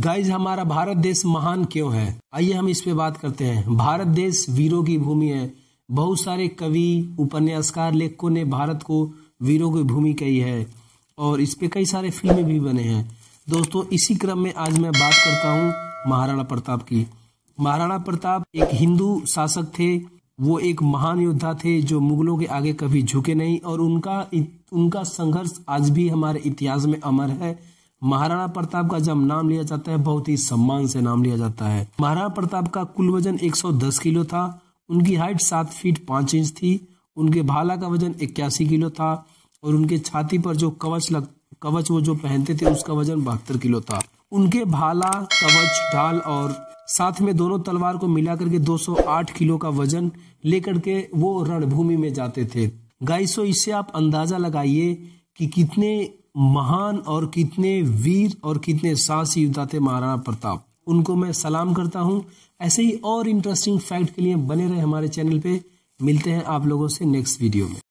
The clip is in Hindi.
गाइज हमारा भारत देश महान क्यों है आइए हम इस पे बात करते हैं भारत देश वीरों की भूमि है बहुत सारे कवि उपन्यासकार लेखकों ने भारत को वीरों की भूमि कही है और इस पे कई सारे फिल्में भी बने हैं दोस्तों इसी क्रम में आज मैं बात करता हूँ महाराणा प्रताप की महाराणा प्रताप एक हिंदू शासक थे वो एक महान योद्धा थे जो मुगलों के आगे कभी झुके नहीं और उनका उनका संघर्ष आज भी हमारे इतिहास में अमर है महाराणा प्रताप का जब नाम लिया जाता है बहुत ही सम्मान से नाम लिया जाता है महाराणा प्रताप का कुल वजन 110 किलो था उनकी हाइट सात फीट पांच इंच थी उनके भाला का वजन इक्यासी किलो था और उनके छाती पर जो कवच लग कवच वो जो पहनते थे उसका वजन बहत्तर किलो था उनके भाला कवच ढाल और साथ में दोनों तलवार को मिलाकर के 208 किलो का वजन लेकर के वो रणभूमि में जाते थे गाइसो इससे आप अंदाजा लगाइए कि कितने महान और कितने वीर और कितने साहसी युद्धाते थे महाराणा प्रताप उनको मैं सलाम करता हूँ ऐसे ही और इंटरेस्टिंग फैक्ट के लिए बने रहे हमारे चैनल पे मिलते हैं आप लोगों से नेक्स्ट वीडियो में